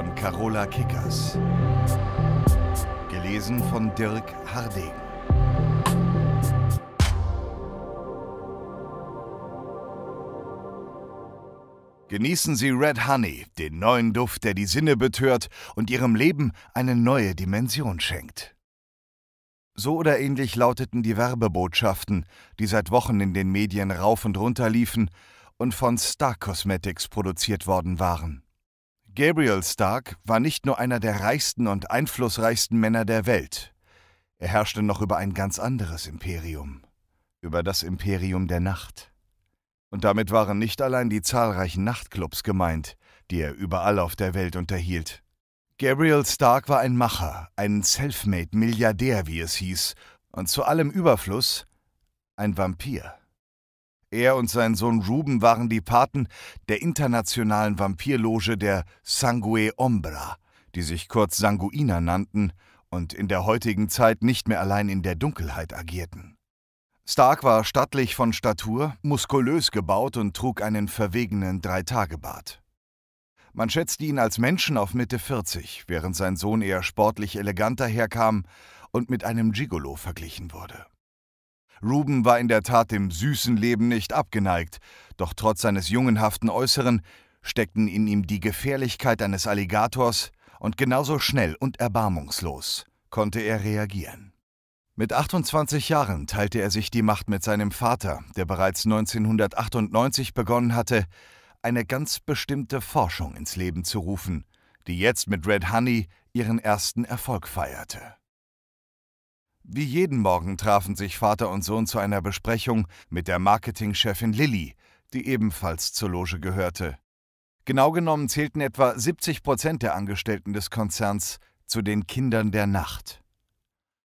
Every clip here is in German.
von Carola Kickers. Gelesen von Dirk Hardegen. Genießen Sie Red Honey, den neuen Duft, der die Sinne betört und Ihrem Leben eine neue Dimension schenkt. So oder ähnlich lauteten die Werbebotschaften, die seit Wochen in den Medien rauf und runter liefen und von Star Cosmetics produziert worden waren. Gabriel Stark war nicht nur einer der reichsten und einflussreichsten Männer der Welt, er herrschte noch über ein ganz anderes Imperium, über das Imperium der Nacht. Und damit waren nicht allein die zahlreichen Nachtclubs gemeint, die er überall auf der Welt unterhielt. Gabriel Stark war ein Macher, ein Selfmade-Milliardär, wie es hieß, und zu allem Überfluss ein Vampir. Er und sein Sohn Ruben waren die Paten der internationalen Vampirloge der Sangue Ombra, die sich kurz Sanguina nannten und in der heutigen Zeit nicht mehr allein in der Dunkelheit agierten. Stark war stattlich von Statur, muskulös gebaut und trug einen verwegenen Dreitagebart. Man schätzte ihn als Menschen auf Mitte 40, während sein Sohn eher sportlich eleganter herkam und mit einem Gigolo verglichen wurde. Ruben war in der Tat dem süßen Leben nicht abgeneigt, doch trotz seines jungenhaften Äußeren steckten in ihm die Gefährlichkeit eines Alligators und genauso schnell und erbarmungslos konnte er reagieren. Mit 28 Jahren teilte er sich die Macht mit seinem Vater, der bereits 1998 begonnen hatte, eine ganz bestimmte Forschung ins Leben zu rufen, die jetzt mit Red Honey ihren ersten Erfolg feierte. Wie jeden Morgen trafen sich Vater und Sohn zu einer Besprechung mit der Marketingchefin Lilly, die ebenfalls zur Loge gehörte. Genau genommen zählten etwa 70 Prozent der Angestellten des Konzerns zu den Kindern der Nacht.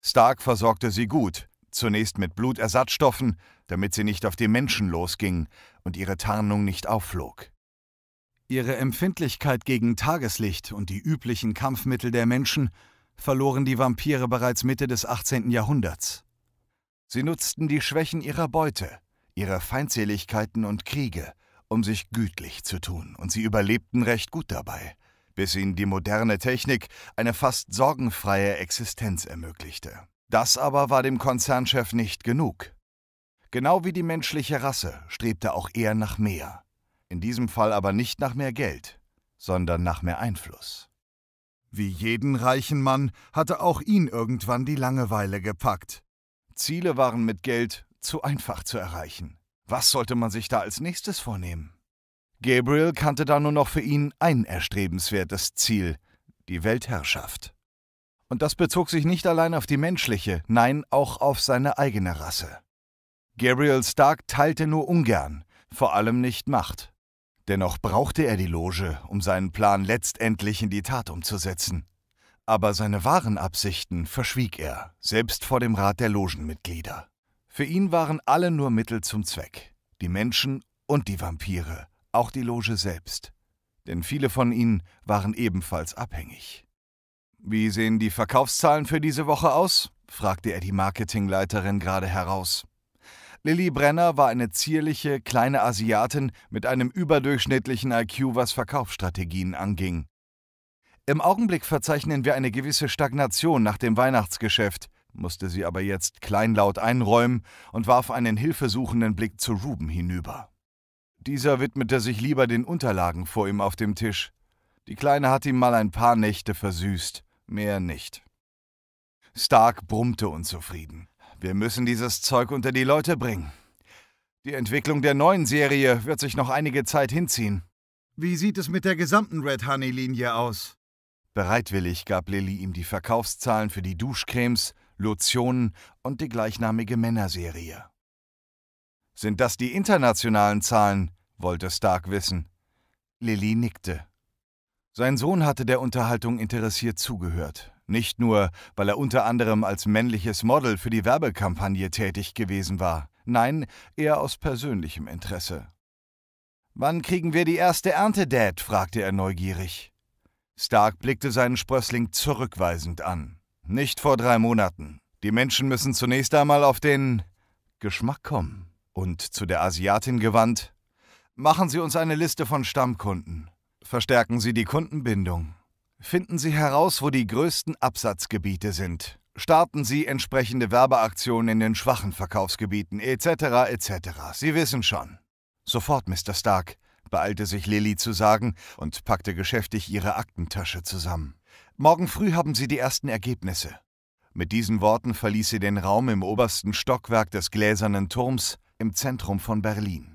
Stark versorgte sie gut, zunächst mit Blutersatzstoffen, damit sie nicht auf die Menschen losging und ihre Tarnung nicht aufflog. Ihre Empfindlichkeit gegen Tageslicht und die üblichen Kampfmittel der Menschen verloren die Vampire bereits Mitte des 18. Jahrhunderts. Sie nutzten die Schwächen ihrer Beute, ihrer Feindseligkeiten und Kriege, um sich gütlich zu tun, und sie überlebten recht gut dabei, bis ihnen die moderne Technik eine fast sorgenfreie Existenz ermöglichte. Das aber war dem Konzernchef nicht genug. Genau wie die menschliche Rasse strebte auch er nach mehr. In diesem Fall aber nicht nach mehr Geld, sondern nach mehr Einfluss. Wie jeden reichen Mann hatte auch ihn irgendwann die Langeweile gepackt. Ziele waren mit Geld zu einfach zu erreichen. Was sollte man sich da als nächstes vornehmen? Gabriel kannte da nur noch für ihn ein erstrebenswertes Ziel, die Weltherrschaft. Und das bezog sich nicht allein auf die menschliche, nein auch auf seine eigene Rasse. Gabriel Stark teilte nur ungern, vor allem nicht Macht. Dennoch brauchte er die Loge, um seinen Plan letztendlich in die Tat umzusetzen. Aber seine wahren Absichten verschwieg er, selbst vor dem Rat der Logenmitglieder. Für ihn waren alle nur Mittel zum Zweck, die Menschen und die Vampire, auch die Loge selbst. Denn viele von ihnen waren ebenfalls abhängig. Wie sehen die Verkaufszahlen für diese Woche aus? fragte er die Marketingleiterin gerade heraus. Lilly Brenner war eine zierliche, kleine Asiatin mit einem überdurchschnittlichen IQ, was Verkaufsstrategien anging. Im Augenblick verzeichnen wir eine gewisse Stagnation nach dem Weihnachtsgeschäft, musste sie aber jetzt kleinlaut einräumen und warf einen hilfesuchenden Blick zu Ruben hinüber. Dieser widmete sich lieber den Unterlagen vor ihm auf dem Tisch. Die Kleine hat ihm mal ein paar Nächte versüßt, mehr nicht. Stark brummte unzufrieden. Wir müssen dieses Zeug unter die Leute bringen. Die Entwicklung der neuen Serie wird sich noch einige Zeit hinziehen. Wie sieht es mit der gesamten Red Honey-Linie aus? Bereitwillig gab Lilly ihm die Verkaufszahlen für die Duschcremes, Lotionen und die gleichnamige Männerserie. Sind das die internationalen Zahlen? wollte Stark wissen. Lilly nickte. Sein Sohn hatte der Unterhaltung interessiert zugehört. Nicht nur, weil er unter anderem als männliches Model für die Werbekampagne tätig gewesen war. Nein, eher aus persönlichem Interesse. Wann kriegen wir die erste Ernte, Dad? fragte er neugierig. Stark blickte seinen Sprössling zurückweisend an. Nicht vor drei Monaten. Die Menschen müssen zunächst einmal auf den Geschmack kommen. Und zu der Asiatin gewandt: Machen Sie uns eine Liste von Stammkunden. Verstärken Sie die Kundenbindung. Finden Sie heraus, wo die größten Absatzgebiete sind. Starten Sie entsprechende Werbeaktionen in den schwachen Verkaufsgebieten etc. etc. Sie wissen schon. Sofort, Mr. Stark, beeilte sich Lilly zu sagen und packte geschäftig ihre Aktentasche zusammen. Morgen früh haben Sie die ersten Ergebnisse. Mit diesen Worten verließ sie den Raum im obersten Stockwerk des Gläsernen Turms im Zentrum von Berlin.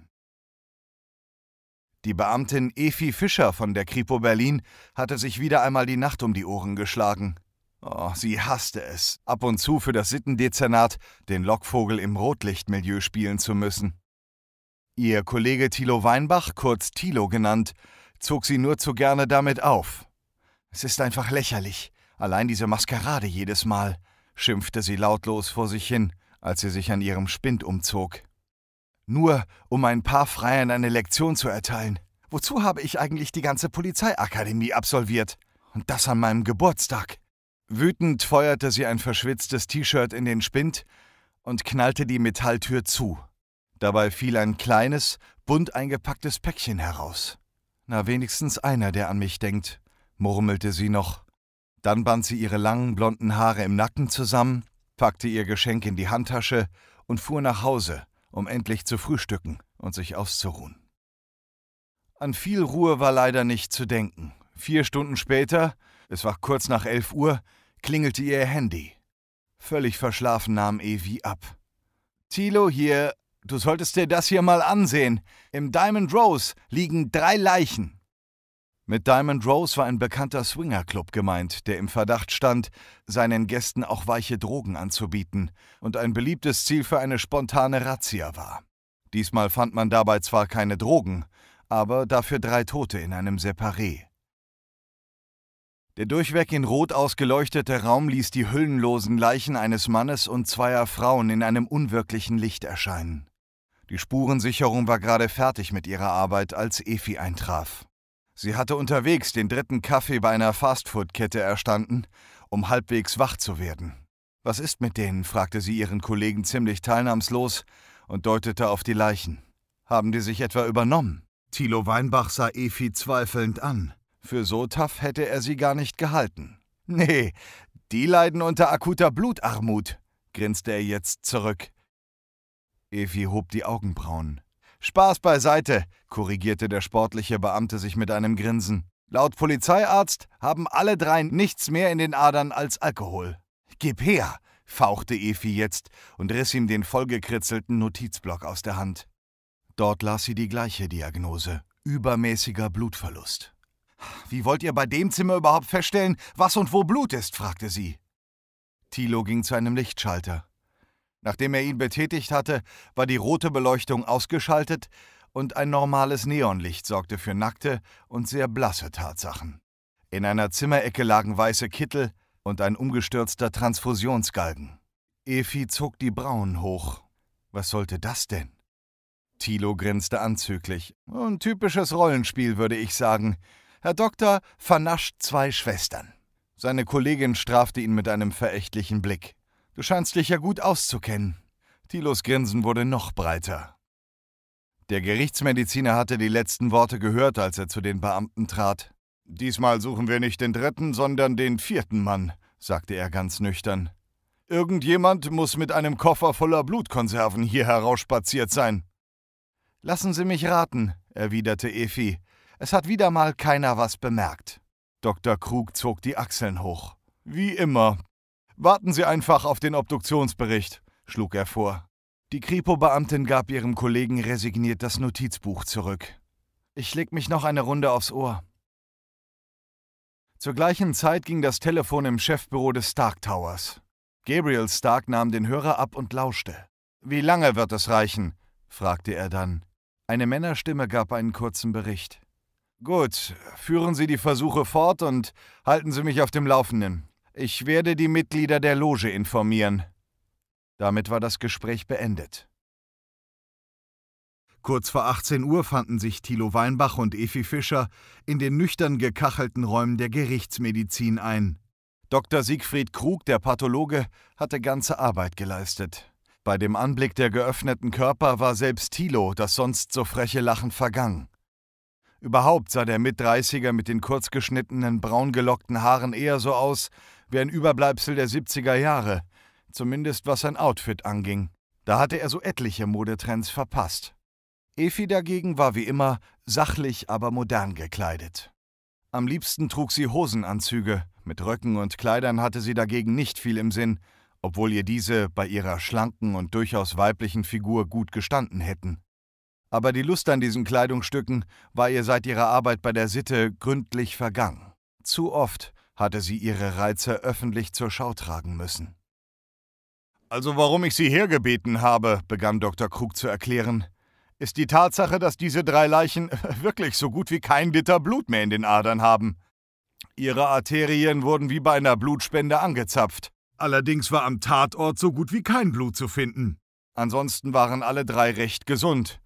Die Beamtin Efi Fischer von der Kripo Berlin hatte sich wieder einmal die Nacht um die Ohren geschlagen. Oh, sie hasste es, ab und zu für das Sittendezernat den Lockvogel im Rotlichtmilieu spielen zu müssen. Ihr Kollege Thilo Weinbach, kurz Thilo genannt, zog sie nur zu gerne damit auf. Es ist einfach lächerlich, allein diese Maskerade jedes Mal, schimpfte sie lautlos vor sich hin, als sie sich an ihrem Spind umzog. Nur um ein paar Freiern eine Lektion zu erteilen. Wozu habe ich eigentlich die ganze Polizeiakademie absolviert? Und das an meinem Geburtstag. Wütend feuerte sie ein verschwitztes T-Shirt in den Spind und knallte die Metalltür zu. Dabei fiel ein kleines, bunt eingepacktes Päckchen heraus. Na, wenigstens einer, der an mich denkt, murmelte sie noch. Dann band sie ihre langen blonden Haare im Nacken zusammen, packte ihr Geschenk in die Handtasche und fuhr nach Hause, um endlich zu frühstücken und sich auszuruhen. An viel Ruhe war leider nicht zu denken. Vier Stunden später, es war kurz nach elf Uhr, klingelte ihr Handy. Völlig verschlafen nahm Evi ab. Thilo hier, du solltest dir das hier mal ansehen. Im Diamond Rose liegen drei Leichen. Mit Diamond Rose war ein bekannter Swingerclub gemeint, der im Verdacht stand, seinen Gästen auch weiche Drogen anzubieten und ein beliebtes Ziel für eine spontane Razzia war. Diesmal fand man dabei zwar keine Drogen, aber dafür drei Tote in einem Separé. Der durchweg in Rot ausgeleuchtete Raum ließ die hüllenlosen Leichen eines Mannes und zweier Frauen in einem unwirklichen Licht erscheinen. Die Spurensicherung war gerade fertig mit ihrer Arbeit, als Efi eintraf. Sie hatte unterwegs den dritten Kaffee bei einer Fastfood-Kette erstanden, um halbwegs wach zu werden. Was ist mit denen? fragte sie ihren Kollegen ziemlich teilnahmslos und deutete auf die Leichen. Haben die sich etwa übernommen? Thilo Weinbach sah Efi zweifelnd an. Für so taff hätte er sie gar nicht gehalten. Nee, die leiden unter akuter Blutarmut, grinste er jetzt zurück. Efi hob die Augenbrauen. Spaß beiseite, korrigierte der sportliche Beamte sich mit einem Grinsen. Laut Polizeiarzt haben alle drei nichts mehr in den Adern als Alkohol. Gib her, fauchte Efi jetzt und riss ihm den vollgekritzelten Notizblock aus der Hand. Dort las sie die gleiche Diagnose: übermäßiger Blutverlust. Wie wollt ihr bei dem Zimmer überhaupt feststellen, was und wo Blut ist? fragte sie. Thilo ging zu einem Lichtschalter. Nachdem er ihn betätigt hatte, war die rote Beleuchtung ausgeschaltet und ein normales Neonlicht sorgte für nackte und sehr blasse Tatsachen. In einer Zimmerecke lagen weiße Kittel und ein umgestürzter Transfusionsgalgen. Efi zog die Brauen hoch. Was sollte das denn? Thilo grinste anzüglich. Ein typisches Rollenspiel, würde ich sagen. Herr Doktor vernascht zwei Schwestern. Seine Kollegin strafte ihn mit einem verächtlichen Blick. Du scheinst dich ja gut auszukennen. Thilos Grinsen wurde noch breiter. Der Gerichtsmediziner hatte die letzten Worte gehört, als er zu den Beamten trat. Diesmal suchen wir nicht den dritten, sondern den vierten Mann, sagte er ganz nüchtern. Irgendjemand muss mit einem Koffer voller Blutkonserven hier herausspaziert sein. Lassen Sie mich raten, erwiderte Efi. Es hat wieder mal keiner was bemerkt. Dr. Krug zog die Achseln hoch. Wie immer, Warten Sie einfach auf den Obduktionsbericht, schlug er vor. Die Kripo-Beamtin gab ihrem Kollegen resigniert das Notizbuch zurück. Ich leg mich noch eine Runde aufs Ohr. Zur gleichen Zeit ging das Telefon im Chefbüro des Stark Towers. Gabriel Stark nahm den Hörer ab und lauschte. Wie lange wird es reichen? fragte er dann. Eine Männerstimme gab einen kurzen Bericht. Gut, führen Sie die Versuche fort und halten Sie mich auf dem Laufenden. Ich werde die Mitglieder der Loge informieren. Damit war das Gespräch beendet. Kurz vor 18 Uhr fanden sich Thilo Weinbach und Efi Fischer in den nüchtern gekachelten Räumen der Gerichtsmedizin ein. Dr. Siegfried Krug, der Pathologe, hatte ganze Arbeit geleistet. Bei dem Anblick der geöffneten Körper war selbst Thilo das sonst so freche Lachen vergangen. Überhaupt sah der Mitdreißiger mit den kurzgeschnittenen, braungelockten Haaren eher so aus, wie ein Überbleibsel der 70er Jahre, zumindest was sein Outfit anging. Da hatte er so etliche Modetrends verpasst. Efi dagegen war wie immer sachlich, aber modern gekleidet. Am liebsten trug sie Hosenanzüge, mit Röcken und Kleidern hatte sie dagegen nicht viel im Sinn, obwohl ihr diese bei ihrer schlanken und durchaus weiblichen Figur gut gestanden hätten. Aber die Lust an diesen Kleidungsstücken war ihr seit ihrer Arbeit bei der Sitte gründlich vergangen. Zu oft hatte sie ihre Reize öffentlich zur Schau tragen müssen. Also warum ich Sie hergebeten habe, begann Dr. Krug zu erklären, ist die Tatsache, dass diese drei Leichen wirklich so gut wie kein Liter Blut mehr in den Adern haben. Ihre Arterien wurden wie bei einer Blutspende angezapft. Allerdings war am Tatort so gut wie kein Blut zu finden. Ansonsten waren alle drei recht gesund.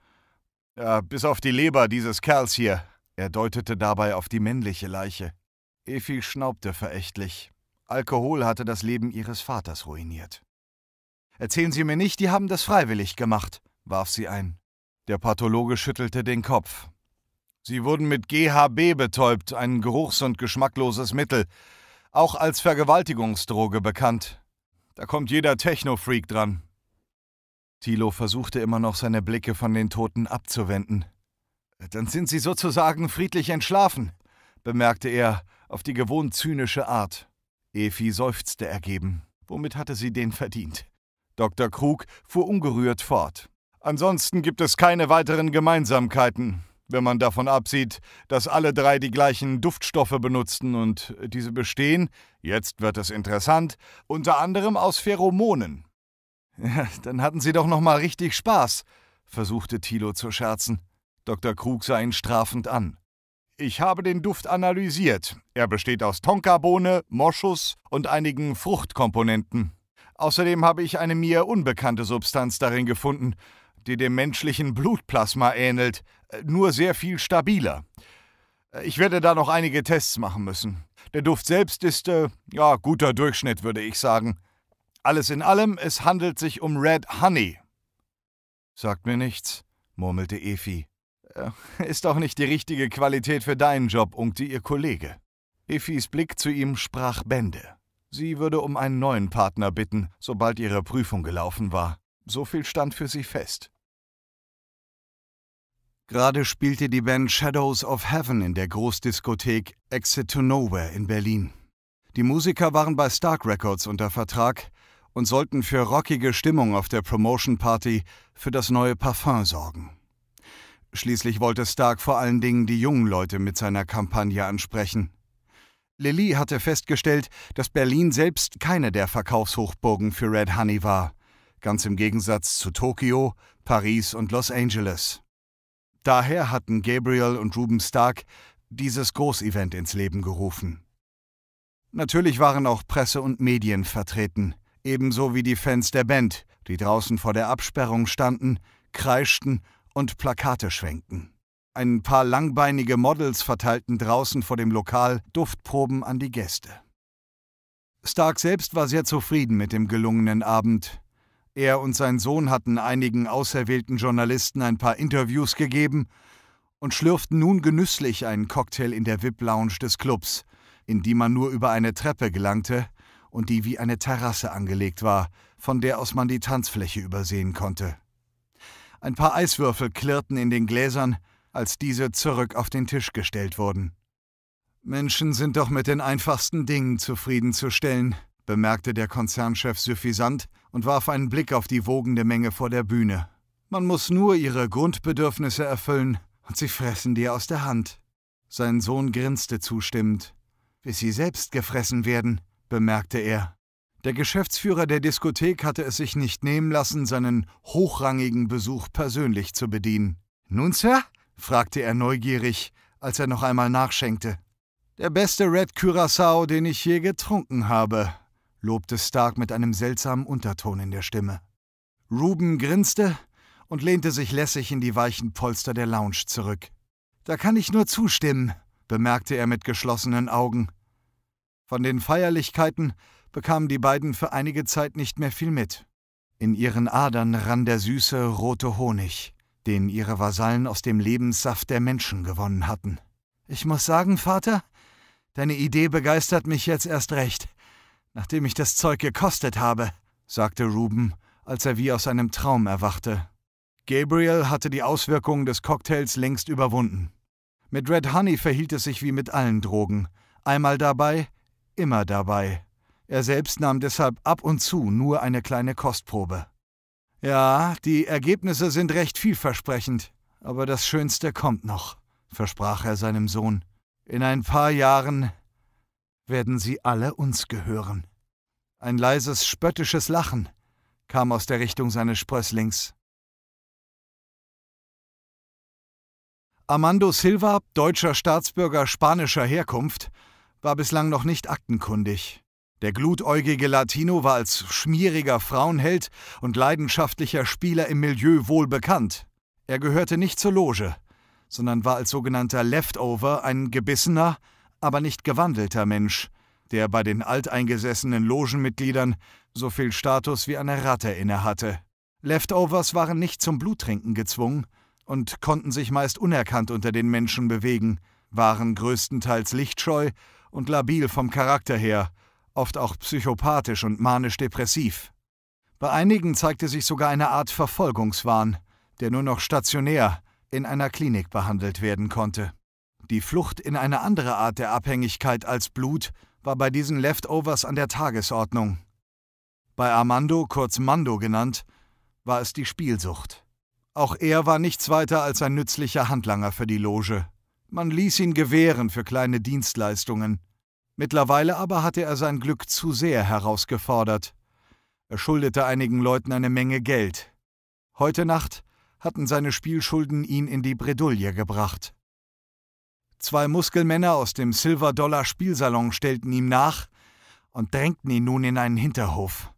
Ja, bis auf die Leber dieses Kerls hier. Er deutete dabei auf die männliche Leiche. Effi schnaubte verächtlich. Alkohol hatte das Leben ihres Vaters ruiniert. Erzählen Sie mir nicht, die haben das freiwillig gemacht, warf sie ein. Der Pathologe schüttelte den Kopf. Sie wurden mit GHB betäubt, ein geruchs- und geschmackloses Mittel, auch als Vergewaltigungsdroge bekannt. Da kommt jeder Technofreak dran. Thilo versuchte immer noch, seine Blicke von den Toten abzuwenden. Dann sind sie sozusagen friedlich entschlafen, bemerkte er auf die gewohnt zynische Art. Efi seufzte ergeben. Womit hatte sie den verdient? Dr. Krug fuhr ungerührt fort. Ansonsten gibt es keine weiteren Gemeinsamkeiten, wenn man davon absieht, dass alle drei die gleichen Duftstoffe benutzten und diese bestehen, jetzt wird es interessant, unter anderem aus Pheromonen. Ja, dann hatten sie doch noch mal richtig Spaß, versuchte Thilo zu scherzen. Dr. Krug sah ihn strafend an. Ich habe den Duft analysiert. Er besteht aus Tonkabohne, Moschus und einigen Fruchtkomponenten. Außerdem habe ich eine mir unbekannte Substanz darin gefunden, die dem menschlichen Blutplasma ähnelt, äh, nur sehr viel stabiler. Äh, ich werde da noch einige Tests machen müssen. Der Duft selbst ist, äh, ja, guter Durchschnitt, würde ich sagen. Alles in allem, es handelt sich um Red Honey. Sagt mir nichts, murmelte Efi. Äh, ist doch nicht die richtige Qualität für deinen Job, unkte ihr Kollege. Effis Blick zu ihm sprach Bände. Sie würde um einen neuen Partner bitten, sobald ihre Prüfung gelaufen war. So viel stand für sie fest. Gerade spielte die Band Shadows of Heaven in der Großdiskothek Exit to Nowhere in Berlin. Die Musiker waren bei Stark Records unter Vertrag und sollten für rockige Stimmung auf der Promotion Party für das neue Parfum sorgen. Schließlich wollte Stark vor allen Dingen die jungen Leute mit seiner Kampagne ansprechen. Lilly hatte festgestellt, dass Berlin selbst keine der Verkaufshochburgen für Red Honey war, ganz im Gegensatz zu Tokio, Paris und Los Angeles. Daher hatten Gabriel und Ruben Stark dieses Großevent ins Leben gerufen. Natürlich waren auch Presse und Medien vertreten, ebenso wie die Fans der Band, die draußen vor der Absperrung standen, kreischten und Plakate schwenkten. Ein paar langbeinige Models verteilten draußen vor dem Lokal Duftproben an die Gäste. Stark selbst war sehr zufrieden mit dem gelungenen Abend. Er und sein Sohn hatten einigen auserwählten Journalisten ein paar Interviews gegeben und schlürften nun genüsslich einen Cocktail in der VIP-Lounge des Clubs, in die man nur über eine Treppe gelangte und die wie eine Terrasse angelegt war, von der aus man die Tanzfläche übersehen konnte. Ein paar Eiswürfel klirrten in den Gläsern, als diese zurück auf den Tisch gestellt wurden. Menschen sind doch mit den einfachsten Dingen zufriedenzustellen, bemerkte der Konzernchef suffisant und warf einen Blick auf die wogende Menge vor der Bühne. Man muss nur ihre Grundbedürfnisse erfüllen und sie fressen dir aus der Hand. Sein Sohn grinste zustimmend. Bis sie selbst gefressen werden, bemerkte er. Der Geschäftsführer der Diskothek hatte es sich nicht nehmen lassen, seinen hochrangigen Besuch persönlich zu bedienen. Nun, Sir? fragte er neugierig, als er noch einmal nachschenkte. Der beste Red Curacao, den ich je getrunken habe, lobte Stark mit einem seltsamen Unterton in der Stimme. Ruben grinste und lehnte sich lässig in die weichen Polster der Lounge zurück. Da kann ich nur zustimmen, bemerkte er mit geschlossenen Augen. Von den Feierlichkeiten bekamen die beiden für einige Zeit nicht mehr viel mit. In ihren Adern rann der süße, rote Honig, den ihre Vasallen aus dem Lebenssaft der Menschen gewonnen hatten. Ich muss sagen, Vater, deine Idee begeistert mich jetzt erst recht, nachdem ich das Zeug gekostet habe, sagte Ruben, als er wie aus einem Traum erwachte. Gabriel hatte die Auswirkungen des Cocktails längst überwunden. Mit Red Honey verhielt es sich wie mit allen Drogen. Einmal dabei, immer dabei. Er selbst nahm deshalb ab und zu nur eine kleine Kostprobe. Ja, die Ergebnisse sind recht vielversprechend, aber das Schönste kommt noch, versprach er seinem Sohn. In ein paar Jahren werden sie alle uns gehören. Ein leises, spöttisches Lachen kam aus der Richtung seines Sprösslings. Armando Silva, deutscher Staatsbürger spanischer Herkunft, war bislang noch nicht aktenkundig. Der glutäugige Latino war als schmieriger Frauenheld und leidenschaftlicher Spieler im Milieu wohl bekannt. Er gehörte nicht zur Loge, sondern war als sogenannter Leftover ein gebissener, aber nicht gewandelter Mensch, der bei den alteingesessenen Logenmitgliedern so viel Status wie eine Ratte innehatte. Leftovers waren nicht zum Bluttrinken gezwungen und konnten sich meist unerkannt unter den Menschen bewegen, waren größtenteils lichtscheu und labil vom Charakter her oft auch psychopathisch und manisch-depressiv. Bei einigen zeigte sich sogar eine Art Verfolgungswahn, der nur noch stationär in einer Klinik behandelt werden konnte. Die Flucht in eine andere Art der Abhängigkeit als Blut war bei diesen Leftovers an der Tagesordnung. Bei Armando, kurz Mando genannt, war es die Spielsucht. Auch er war nichts weiter als ein nützlicher Handlanger für die Loge. Man ließ ihn gewähren für kleine Dienstleistungen, Mittlerweile aber hatte er sein Glück zu sehr herausgefordert. Er schuldete einigen Leuten eine Menge Geld. Heute Nacht hatten seine Spielschulden ihn in die Bredouille gebracht. Zwei Muskelmänner aus dem Silver Dollar Spielsalon stellten ihm nach und drängten ihn nun in einen Hinterhof.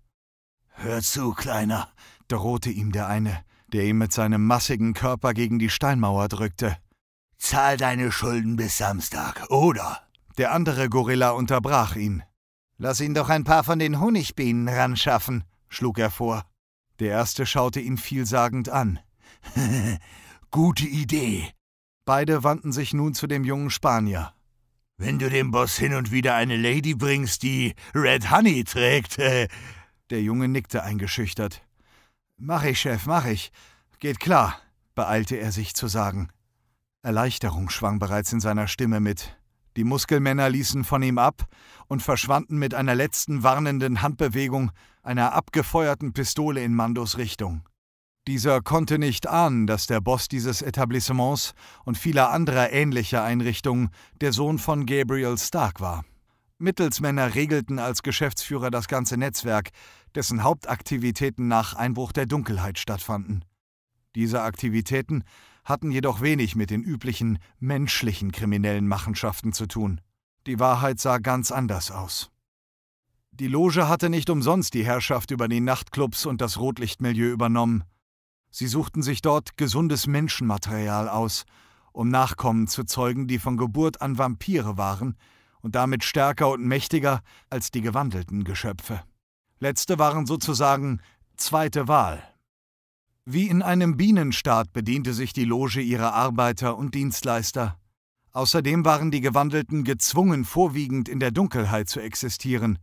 Hör zu, Kleiner, drohte ihm der eine, der ihm mit seinem massigen Körper gegen die Steinmauer drückte. Zahl deine Schulden bis Samstag, oder der andere Gorilla unterbrach ihn. Lass ihn doch ein paar von den Honigbienen ranschaffen, schlug er vor. Der erste schaute ihn vielsagend an. Gute Idee. Beide wandten sich nun zu dem jungen Spanier. Wenn du dem Boss hin und wieder eine Lady bringst, die Red Honey trägt. Äh. Der Junge nickte eingeschüchtert. Mach ich, Chef, mach ich. Geht klar, beeilte er sich zu sagen. Erleichterung schwang bereits in seiner Stimme mit. Die Muskelmänner ließen von ihm ab und verschwanden mit einer letzten warnenden Handbewegung einer abgefeuerten Pistole in Mandos Richtung. Dieser konnte nicht ahnen, dass der Boss dieses Etablissements und vieler anderer ähnlicher Einrichtungen der Sohn von Gabriel Stark war. Mittelsmänner regelten als Geschäftsführer das ganze Netzwerk, dessen Hauptaktivitäten nach Einbruch der Dunkelheit stattfanden. Diese Aktivitäten hatten jedoch wenig mit den üblichen menschlichen kriminellen Machenschaften zu tun. Die Wahrheit sah ganz anders aus. Die Loge hatte nicht umsonst die Herrschaft über die Nachtclubs und das Rotlichtmilieu übernommen. Sie suchten sich dort gesundes Menschenmaterial aus, um Nachkommen zu zeugen, die von Geburt an Vampire waren und damit stärker und mächtiger als die gewandelten Geschöpfe. Letzte waren sozusagen zweite Wahl wie in einem Bienenstaat bediente sich die Loge ihrer Arbeiter und Dienstleister. Außerdem waren die Gewandelten gezwungen, vorwiegend in der Dunkelheit zu existieren,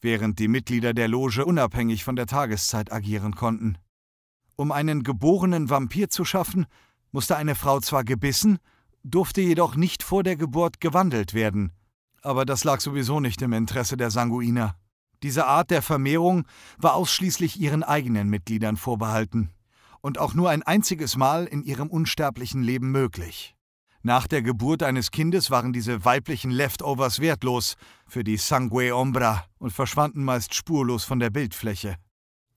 während die Mitglieder der Loge unabhängig von der Tageszeit agieren konnten. Um einen geborenen Vampir zu schaffen, musste eine Frau zwar gebissen, durfte jedoch nicht vor der Geburt gewandelt werden. Aber das lag sowieso nicht im Interesse der Sanguiner. Diese Art der Vermehrung war ausschließlich ihren eigenen Mitgliedern vorbehalten und auch nur ein einziges Mal in ihrem unsterblichen Leben möglich. Nach der Geburt eines Kindes waren diese weiblichen Leftovers wertlos für die Sangue Ombra und verschwanden meist spurlos von der Bildfläche.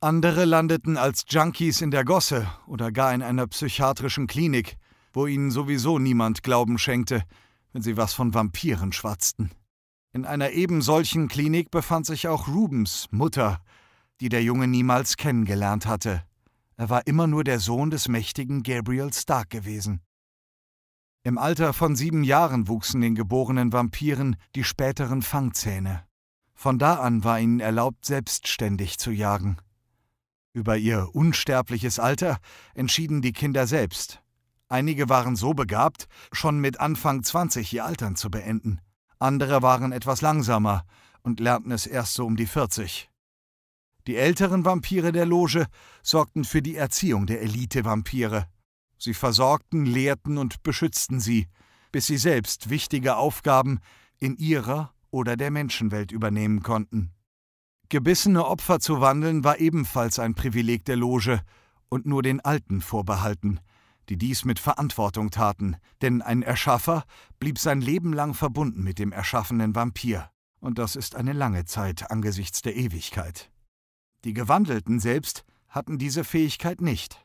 Andere landeten als Junkies in der Gosse oder gar in einer psychiatrischen Klinik, wo ihnen sowieso niemand Glauben schenkte, wenn sie was von Vampiren schwatzten. In einer ebensolchen Klinik befand sich auch Rubens Mutter, die der Junge niemals kennengelernt hatte. Er war immer nur der Sohn des mächtigen Gabriel Stark gewesen. Im Alter von sieben Jahren wuchsen den geborenen Vampiren die späteren Fangzähne. Von da an war ihnen erlaubt, selbstständig zu jagen. Über ihr unsterbliches Alter entschieden die Kinder selbst. Einige waren so begabt, schon mit Anfang 20 ihr Altern zu beenden. Andere waren etwas langsamer und lernten es erst so um die 40. Die älteren Vampire der Loge sorgten für die Erziehung der Elite-Vampire. Sie versorgten, lehrten und beschützten sie, bis sie selbst wichtige Aufgaben in ihrer oder der Menschenwelt übernehmen konnten. Gebissene Opfer zu wandeln war ebenfalls ein Privileg der Loge und nur den Alten vorbehalten, die dies mit Verantwortung taten, denn ein Erschaffer blieb sein Leben lang verbunden mit dem erschaffenen Vampir, und das ist eine lange Zeit angesichts der Ewigkeit. Die Gewandelten selbst hatten diese Fähigkeit nicht.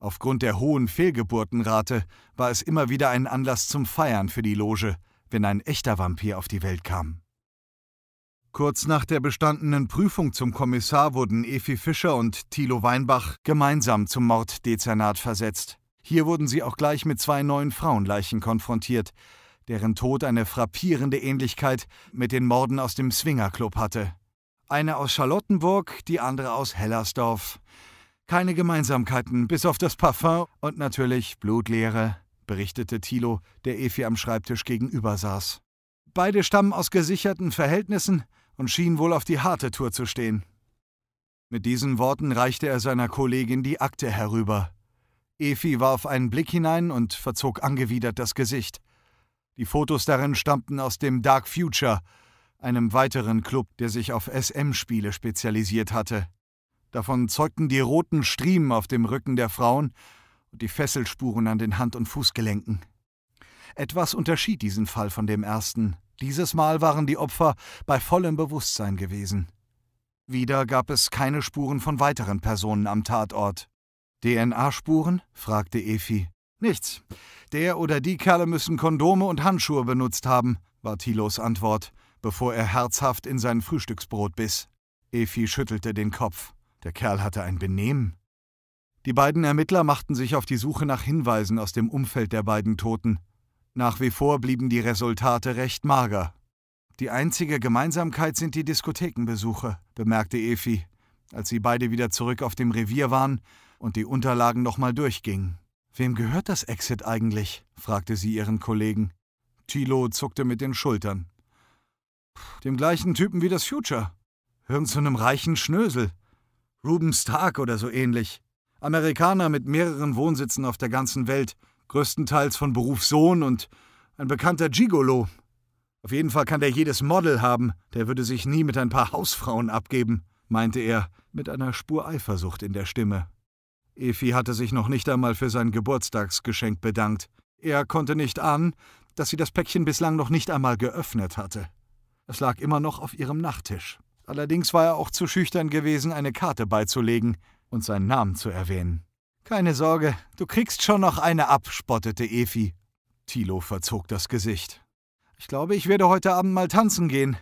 Aufgrund der hohen Fehlgeburtenrate war es immer wieder ein Anlass zum Feiern für die Loge, wenn ein echter Vampir auf die Welt kam. Kurz nach der bestandenen Prüfung zum Kommissar wurden Efi Fischer und Thilo Weinbach gemeinsam zum Morddezernat versetzt. Hier wurden sie auch gleich mit zwei neuen Frauenleichen konfrontiert, deren Tod eine frappierende Ähnlichkeit mit den Morden aus dem Swingerclub hatte eine aus Charlottenburg, die andere aus Hellersdorf. Keine Gemeinsamkeiten, bis auf das Parfum und natürlich Blutleere, berichtete Thilo, der Efi am Schreibtisch gegenüber saß. Beide stammen aus gesicherten Verhältnissen und schienen wohl auf die harte Tour zu stehen. Mit diesen Worten reichte er seiner Kollegin die Akte herüber. Efi warf einen Blick hinein und verzog angewidert das Gesicht. Die Fotos darin stammten aus dem Dark Future, einem weiteren Club, der sich auf SM-Spiele spezialisiert hatte. Davon zeugten die roten Striemen auf dem Rücken der Frauen und die Fesselspuren an den Hand- und Fußgelenken. Etwas unterschied diesen Fall von dem ersten. Dieses Mal waren die Opfer bei vollem Bewusstsein gewesen. Wieder gab es keine Spuren von weiteren Personen am Tatort. DNA-Spuren? fragte Efi. Nichts. Der oder die Kerle müssen Kondome und Handschuhe benutzt haben, war Thilos Antwort bevor er herzhaft in sein Frühstücksbrot biss. Efi schüttelte den Kopf. Der Kerl hatte ein Benehmen. Die beiden Ermittler machten sich auf die Suche nach Hinweisen aus dem Umfeld der beiden Toten. Nach wie vor blieben die Resultate recht mager. Die einzige Gemeinsamkeit sind die Diskothekenbesuche, bemerkte Efi, als sie beide wieder zurück auf dem Revier waren und die Unterlagen nochmal durchgingen. Wem gehört das Exit eigentlich? fragte sie ihren Kollegen. Thilo zuckte mit den Schultern. Dem gleichen Typen wie das Future. Irgend so einem reichen Schnösel. Ruben Stark oder so ähnlich. Amerikaner mit mehreren Wohnsitzen auf der ganzen Welt, größtenteils von Berufssohn und ein bekannter Gigolo. Auf jeden Fall kann der jedes Model haben, der würde sich nie mit ein paar Hausfrauen abgeben, meinte er, mit einer Spur Eifersucht in der Stimme. Efi hatte sich noch nicht einmal für sein Geburtstagsgeschenk bedankt. Er konnte nicht ahnen, dass sie das Päckchen bislang noch nicht einmal geöffnet hatte. Es lag immer noch auf ihrem Nachttisch. Allerdings war er auch zu schüchtern gewesen, eine Karte beizulegen und seinen Namen zu erwähnen. Keine Sorge, du kriegst schon noch eine ab, spottete Efi. Thilo verzog das Gesicht. Ich glaube, ich werde heute Abend mal tanzen gehen.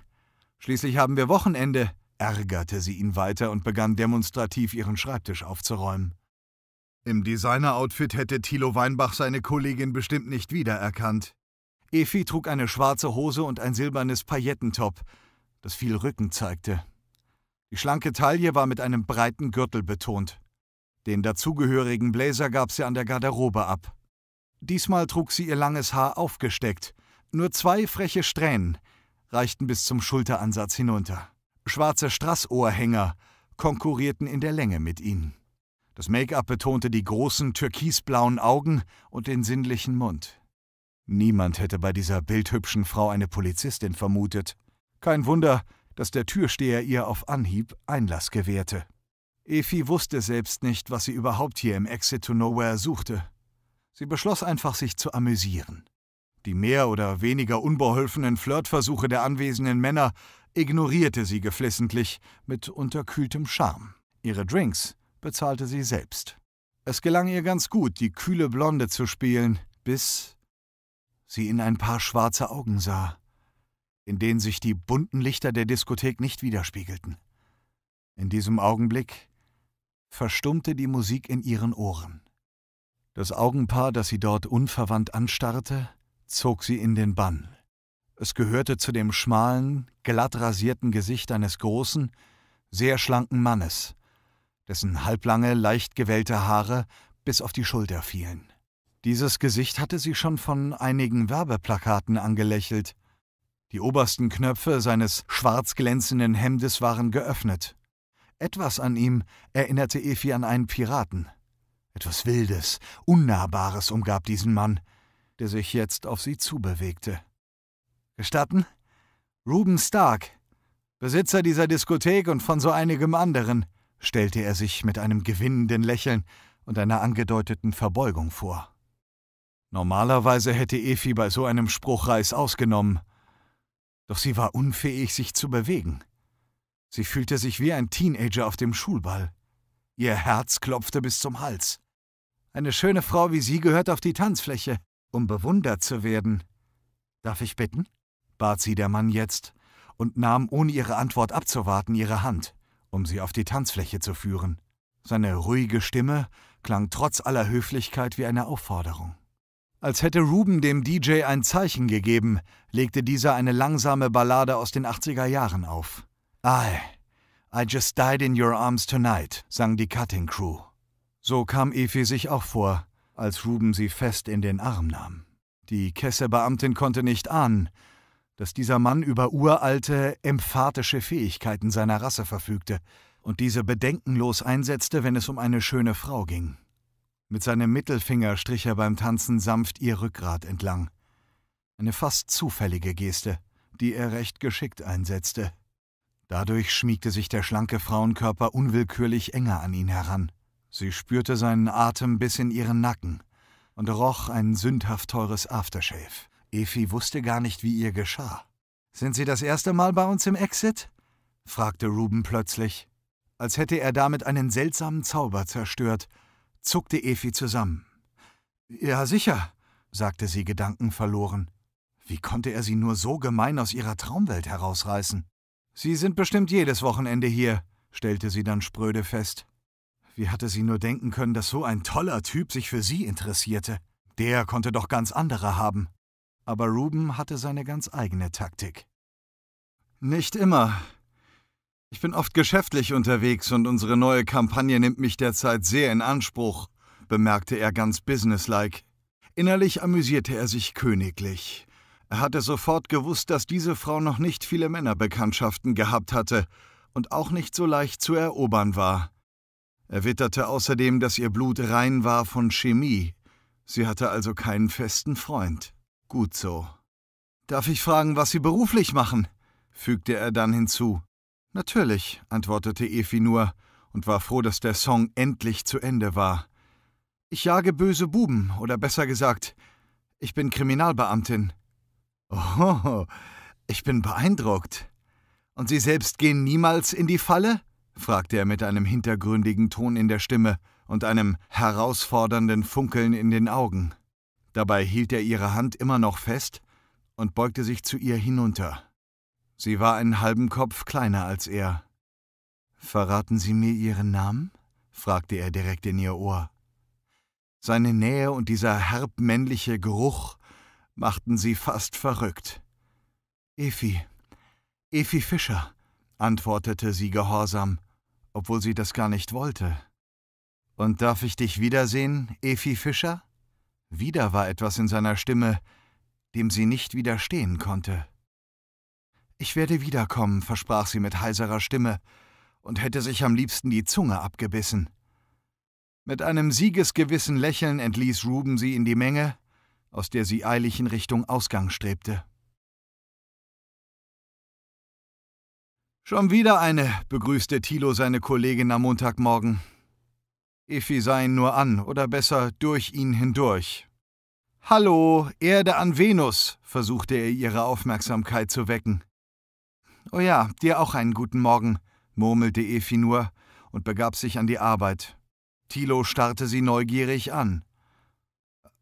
Schließlich haben wir Wochenende, ärgerte sie ihn weiter und begann demonstrativ ihren Schreibtisch aufzuräumen. Im Designer-Outfit hätte Thilo Weinbach seine Kollegin bestimmt nicht wiedererkannt. Efi trug eine schwarze Hose und ein silbernes Paillettentop, das viel Rücken zeigte. Die schlanke Taille war mit einem breiten Gürtel betont. Den dazugehörigen Bläser gab sie an der Garderobe ab. Diesmal trug sie ihr langes Haar aufgesteckt. Nur zwei freche Strähnen reichten bis zum Schulteransatz hinunter. Schwarze Strassohrhänger konkurrierten in der Länge mit ihnen. Das Make-up betonte die großen türkisblauen Augen und den sinnlichen Mund. Niemand hätte bei dieser bildhübschen Frau eine Polizistin vermutet. Kein Wunder, dass der Türsteher ihr auf Anhieb Einlass gewährte. Efi wusste selbst nicht, was sie überhaupt hier im Exit to Nowhere suchte. Sie beschloss einfach, sich zu amüsieren. Die mehr oder weniger unbeholfenen Flirtversuche der anwesenden Männer ignorierte sie geflissentlich mit unterkühltem Charme. Ihre Drinks bezahlte sie selbst. Es gelang ihr ganz gut, die kühle Blonde zu spielen, bis sie in ein paar schwarze Augen sah, in denen sich die bunten Lichter der Diskothek nicht widerspiegelten. In diesem Augenblick verstummte die Musik in ihren Ohren. Das Augenpaar, das sie dort unverwandt anstarrte, zog sie in den Bann. Es gehörte zu dem schmalen, glatt rasierten Gesicht eines großen, sehr schlanken Mannes, dessen halblange, leicht gewellte Haare bis auf die Schulter fielen. Dieses Gesicht hatte sie schon von einigen Werbeplakaten angelächelt. Die obersten Knöpfe seines schwarzglänzenden Hemdes waren geöffnet. Etwas an ihm erinnerte Efi an einen Piraten. Etwas Wildes, Unnahbares umgab diesen Mann, der sich jetzt auf sie zubewegte. Gestatten? Ruben Stark, Besitzer dieser Diskothek und von so einigem anderen, stellte er sich mit einem gewinnenden Lächeln und einer angedeuteten Verbeugung vor. Normalerweise hätte Efi bei so einem Spruch Reis ausgenommen, doch sie war unfähig, sich zu bewegen. Sie fühlte sich wie ein Teenager auf dem Schulball. Ihr Herz klopfte bis zum Hals. Eine schöne Frau wie sie gehört auf die Tanzfläche, um bewundert zu werden. Darf ich bitten? bat sie der Mann jetzt und nahm, ohne ihre Antwort abzuwarten, ihre Hand, um sie auf die Tanzfläche zu führen. Seine ruhige Stimme klang trotz aller Höflichkeit wie eine Aufforderung. Als hätte Ruben dem DJ ein Zeichen gegeben, legte dieser eine langsame Ballade aus den 80er Jahren auf. I, I just died in your arms tonight, sang die Cutting Crew. So kam Efi sich auch vor, als Ruben sie fest in den Arm nahm. Die Kessebeamtin konnte nicht ahnen, dass dieser Mann über uralte, emphatische Fähigkeiten seiner Rasse verfügte und diese bedenkenlos einsetzte, wenn es um eine schöne Frau ging. Mit seinem Mittelfinger strich er beim Tanzen sanft ihr Rückgrat entlang. Eine fast zufällige Geste, die er recht geschickt einsetzte. Dadurch schmiegte sich der schlanke Frauenkörper unwillkürlich enger an ihn heran. Sie spürte seinen Atem bis in ihren Nacken und roch ein sündhaft teures Aftershave. Efi wusste gar nicht, wie ihr geschah. Sind Sie das erste Mal bei uns im Exit? fragte Ruben plötzlich, als hätte er damit einen seltsamen Zauber zerstört, zuckte Efi zusammen. Ja, sicher, sagte sie gedankenverloren. Wie konnte er sie nur so gemein aus ihrer Traumwelt herausreißen? Sie sind bestimmt jedes Wochenende hier, stellte sie dann spröde fest. Wie hatte sie nur denken können, dass so ein toller Typ sich für sie interessierte? Der konnte doch ganz andere haben. Aber Ruben hatte seine ganz eigene Taktik. Nicht immer, ich bin oft geschäftlich unterwegs und unsere neue Kampagne nimmt mich derzeit sehr in Anspruch, bemerkte er ganz businesslike. Innerlich amüsierte er sich königlich. Er hatte sofort gewusst, dass diese Frau noch nicht viele Männerbekanntschaften gehabt hatte und auch nicht so leicht zu erobern war. Er witterte außerdem, dass ihr Blut rein war von Chemie. Sie hatte also keinen festen Freund. Gut so. Darf ich fragen, was Sie beruflich machen? fügte er dann hinzu. Natürlich, antwortete Efi nur und war froh, dass der Song endlich zu Ende war. Ich jage böse Buben, oder besser gesagt, ich bin Kriminalbeamtin. Oh, ich bin beeindruckt. Und Sie selbst gehen niemals in die Falle? fragte er mit einem hintergründigen Ton in der Stimme und einem herausfordernden Funkeln in den Augen. Dabei hielt er ihre Hand immer noch fest und beugte sich zu ihr hinunter. Sie war einen halben Kopf kleiner als er. Verraten Sie mir Ihren Namen? fragte er direkt in ihr Ohr. Seine Nähe und dieser herb männliche Geruch machten sie fast verrückt. Effi, Effi Fischer, antwortete sie gehorsam, obwohl sie das gar nicht wollte. Und darf ich dich wiedersehen, Effi Fischer? Wieder war etwas in seiner Stimme, dem sie nicht widerstehen konnte. Ich werde wiederkommen, versprach sie mit heiserer Stimme und hätte sich am liebsten die Zunge abgebissen. Mit einem siegesgewissen Lächeln entließ Ruben sie in die Menge, aus der sie eilig in Richtung Ausgang strebte. Schon wieder eine, begrüßte Thilo seine Kollegin am Montagmorgen. Effi sah ihn nur an, oder besser durch ihn hindurch. Hallo, Erde an Venus, versuchte er ihre Aufmerksamkeit zu wecken. Oh ja, dir auch einen guten Morgen, murmelte Efi nur und begab sich an die Arbeit. Thilo starrte sie neugierig an.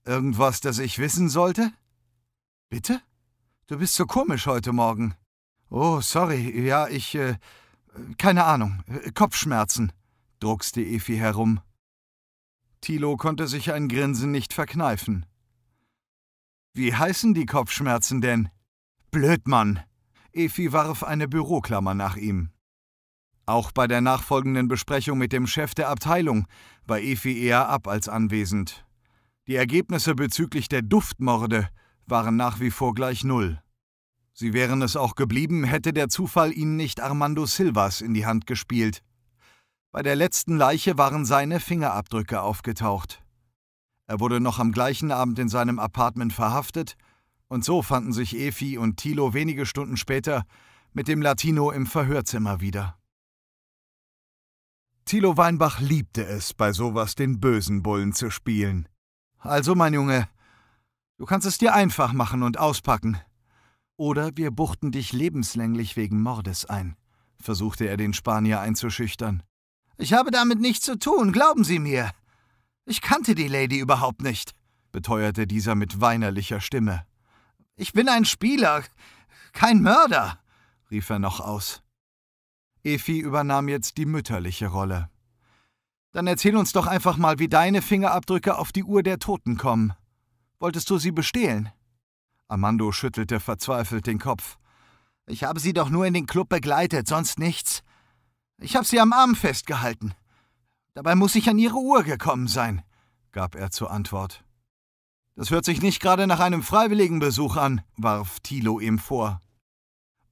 Irgendwas, das ich wissen sollte? Bitte? Du bist so komisch heute Morgen. Oh, sorry, ja, ich. Äh, keine Ahnung, äh, Kopfschmerzen, druckste Efi herum. Thilo konnte sich ein Grinsen nicht verkneifen. Wie heißen die Kopfschmerzen denn? Blöd, Mann, Efi warf eine Büroklammer nach ihm. Auch bei der nachfolgenden Besprechung mit dem Chef der Abteilung war Efi eher ab als anwesend. Die Ergebnisse bezüglich der Duftmorde waren nach wie vor gleich null. Sie wären es auch geblieben, hätte der Zufall ihnen nicht Armando Silvas in die Hand gespielt. Bei der letzten Leiche waren seine Fingerabdrücke aufgetaucht. Er wurde noch am gleichen Abend in seinem Apartment verhaftet und so fanden sich Efi und Thilo wenige Stunden später mit dem Latino im Verhörzimmer wieder. Thilo Weinbach liebte es, bei sowas den bösen Bullen zu spielen. Also, mein Junge, du kannst es dir einfach machen und auspacken. Oder wir buchten dich lebenslänglich wegen Mordes ein, versuchte er den Spanier einzuschüchtern. Ich habe damit nichts zu tun, glauben Sie mir. Ich kannte die Lady überhaupt nicht, beteuerte dieser mit weinerlicher Stimme. Ich bin ein Spieler, kein Mörder, rief er noch aus. Efi übernahm jetzt die mütterliche Rolle. Dann erzähl uns doch einfach mal, wie deine Fingerabdrücke auf die Uhr der Toten kommen. Wolltest du sie bestehlen? Amando schüttelte verzweifelt den Kopf. Ich habe sie doch nur in den Club begleitet, sonst nichts. Ich habe sie am Arm festgehalten. Dabei muss ich an ihre Uhr gekommen sein, gab er zur Antwort. Das hört sich nicht gerade nach einem freiwilligen Besuch an, warf Thilo ihm vor.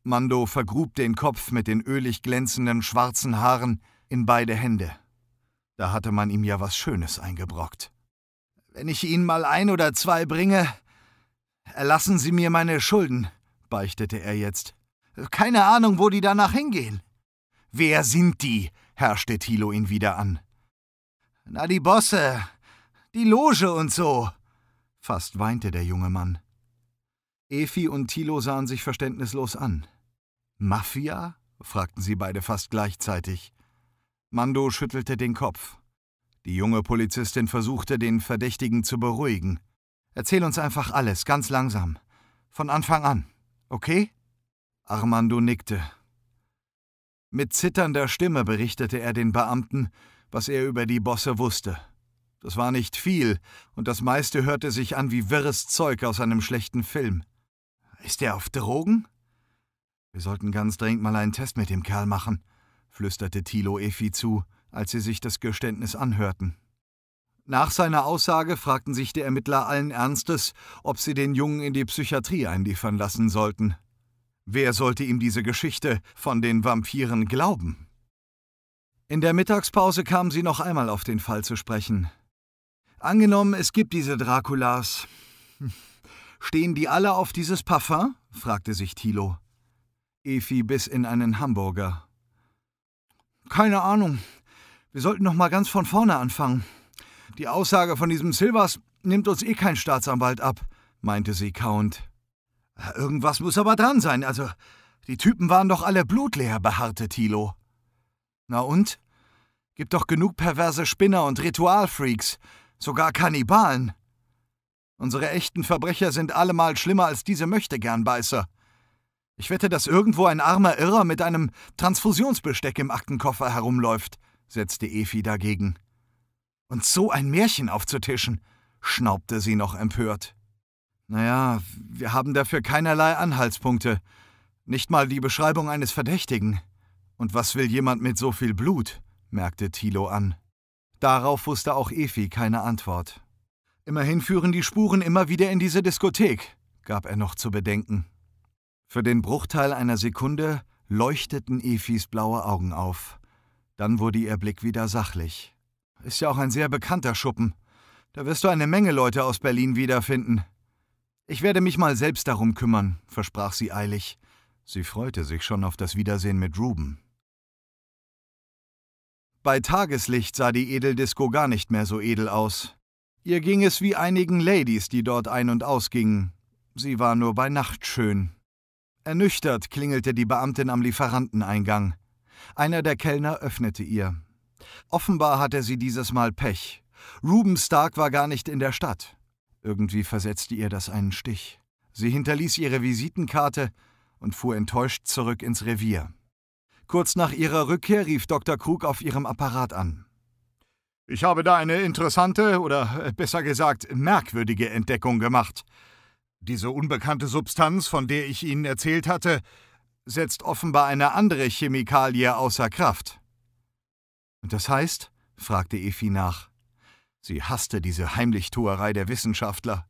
Mando vergrub den Kopf mit den ölig glänzenden schwarzen Haaren in beide Hände. Da hatte man ihm ja was Schönes eingebrockt. Wenn ich Ihnen mal ein oder zwei bringe, erlassen Sie mir meine Schulden, beichtete er jetzt. Keine Ahnung, wo die danach hingehen. Wer sind die? herrschte Thilo ihn wieder an. Na, die Bosse, die Loge und so, Fast weinte der junge Mann. Efi und Thilo sahen sich verständnislos an. Mafia? fragten sie beide fast gleichzeitig. Mando schüttelte den Kopf. Die junge Polizistin versuchte, den Verdächtigen zu beruhigen. Erzähl uns einfach alles, ganz langsam. Von Anfang an, okay? Armando nickte. Mit zitternder Stimme berichtete er den Beamten, was er über die Bosse wusste. Das war nicht viel, und das meiste hörte sich an wie wirres Zeug aus einem schlechten Film. Ist er auf Drogen? Wir sollten ganz dringend mal einen Test mit dem Kerl machen, flüsterte Thilo Effi zu, als sie sich das Geständnis anhörten. Nach seiner Aussage fragten sich die Ermittler allen Ernstes, ob sie den Jungen in die Psychiatrie einliefern lassen sollten. Wer sollte ihm diese Geschichte von den Vampiren glauben? In der Mittagspause kamen sie noch einmal auf den Fall zu sprechen. Angenommen, es gibt diese Draculas. Stehen die alle auf dieses Parfum? fragte sich Thilo. Efi biss in einen Hamburger. Keine Ahnung. Wir sollten noch mal ganz von vorne anfangen. Die Aussage von diesem Silvers nimmt uns eh kein Staatsanwalt ab, meinte sie kauend. Irgendwas muss aber dran sein. Also, die Typen waren doch alle blutleer, beharrte Thilo. Na und? Gibt doch genug perverse Spinner und Ritualfreaks, sogar Kannibalen. Unsere echten Verbrecher sind allemal schlimmer als diese Möchtegernbeißer. Ich wette, dass irgendwo ein armer Irrer mit einem Transfusionsbesteck im Aktenkoffer herumläuft, setzte Efi dagegen. Und so ein Märchen aufzutischen, schnaubte sie noch empört. Naja, wir haben dafür keinerlei Anhaltspunkte, nicht mal die Beschreibung eines Verdächtigen. Und was will jemand mit so viel Blut? merkte Thilo an. Darauf wusste auch Efi keine Antwort. Immerhin führen die Spuren immer wieder in diese Diskothek, gab er noch zu bedenken. Für den Bruchteil einer Sekunde leuchteten Efis blaue Augen auf. Dann wurde ihr Blick wieder sachlich. Ist ja auch ein sehr bekannter Schuppen. Da wirst du eine Menge Leute aus Berlin wiederfinden. Ich werde mich mal selbst darum kümmern, versprach sie eilig. Sie freute sich schon auf das Wiedersehen mit Ruben. Bei Tageslicht sah die Edeldisco gar nicht mehr so edel aus. Ihr ging es wie einigen Ladies, die dort ein- und ausgingen. Sie war nur bei Nacht schön. Ernüchtert klingelte die Beamtin am Lieferanteneingang. Einer der Kellner öffnete ihr. Offenbar hatte sie dieses Mal Pech. Ruben Stark war gar nicht in der Stadt. Irgendwie versetzte ihr das einen Stich. Sie hinterließ ihre Visitenkarte und fuhr enttäuscht zurück ins Revier. Kurz nach ihrer Rückkehr rief Dr. Krug auf ihrem Apparat an. Ich habe da eine interessante oder äh, besser gesagt merkwürdige Entdeckung gemacht. Diese unbekannte Substanz, von der ich Ihnen erzählt hatte, setzt offenbar eine andere Chemikalie außer Kraft. Das heißt? fragte Effi nach. Sie hasste diese Heimlichtuerei der Wissenschaftler.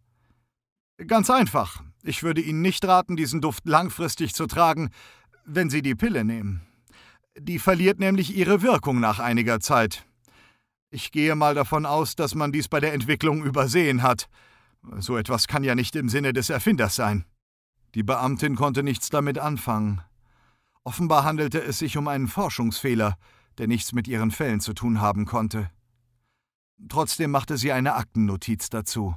Ganz einfach. Ich würde Ihnen nicht raten, diesen Duft langfristig zu tragen, wenn Sie die Pille nehmen. Die verliert nämlich ihre Wirkung nach einiger Zeit. Ich gehe mal davon aus, dass man dies bei der Entwicklung übersehen hat. So etwas kann ja nicht im Sinne des Erfinders sein. Die Beamtin konnte nichts damit anfangen. Offenbar handelte es sich um einen Forschungsfehler, der nichts mit ihren Fällen zu tun haben konnte. Trotzdem machte sie eine Aktennotiz dazu.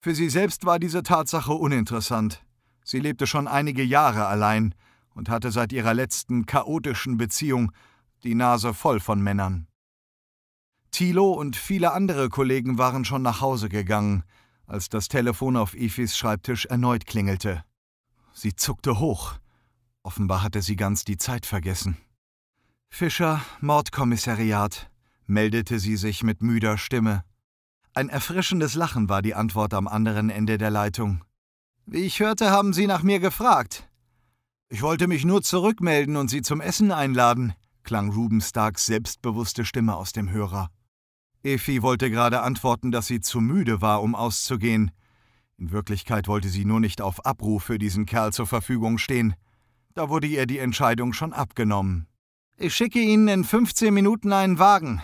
Für sie selbst war diese Tatsache uninteressant. Sie lebte schon einige Jahre allein, und hatte seit ihrer letzten chaotischen Beziehung die Nase voll von Männern. Thilo und viele andere Kollegen waren schon nach Hause gegangen, als das Telefon auf Ifis Schreibtisch erneut klingelte. Sie zuckte hoch. Offenbar hatte sie ganz die Zeit vergessen. Fischer, Mordkommissariat, meldete sie sich mit müder Stimme. Ein erfrischendes Lachen war die Antwort am anderen Ende der Leitung. Wie ich hörte, haben Sie nach mir gefragt. Ich wollte mich nur zurückmelden und Sie zum Essen einladen, klang Ruben Starks selbstbewusste Stimme aus dem Hörer. Effi wollte gerade antworten, dass sie zu müde war, um auszugehen. In Wirklichkeit wollte sie nur nicht auf Abruf für diesen Kerl zur Verfügung stehen. Da wurde ihr die Entscheidung schon abgenommen. Ich schicke Ihnen in 15 Minuten einen Wagen.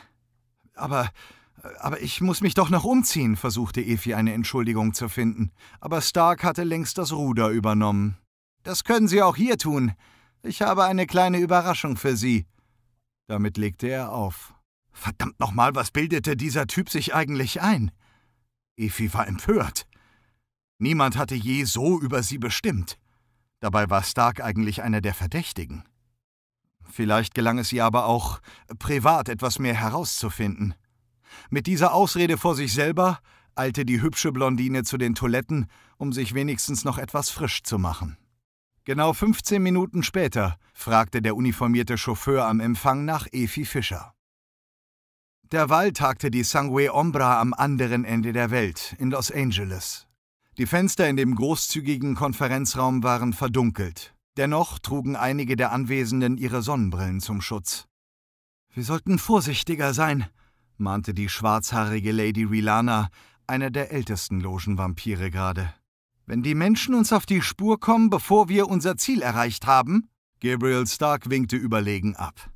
Aber, aber ich muss mich doch noch umziehen, versuchte Effi eine Entschuldigung zu finden. Aber Stark hatte längst das Ruder übernommen. Das können Sie auch hier tun. Ich habe eine kleine Überraschung für Sie. Damit legte er auf. Verdammt nochmal, was bildete dieser Typ sich eigentlich ein? Efi war empört. Niemand hatte je so über sie bestimmt. Dabei war Stark eigentlich einer der Verdächtigen. Vielleicht gelang es ihr aber auch, privat etwas mehr herauszufinden. Mit dieser Ausrede vor sich selber eilte die hübsche Blondine zu den Toiletten, um sich wenigstens noch etwas frisch zu machen. Genau 15 Minuten später fragte der uniformierte Chauffeur am Empfang nach Efi Fischer. Der Wall tagte die Sangue Ombra am anderen Ende der Welt, in Los Angeles. Die Fenster in dem großzügigen Konferenzraum waren verdunkelt. Dennoch trugen einige der Anwesenden ihre Sonnenbrillen zum Schutz. Wir sollten vorsichtiger sein, mahnte die schwarzhaarige Lady Rilana, einer der ältesten Logenvampire gerade. Wenn die Menschen uns auf die Spur kommen, bevor wir unser Ziel erreicht haben? Gabriel Stark winkte überlegen ab.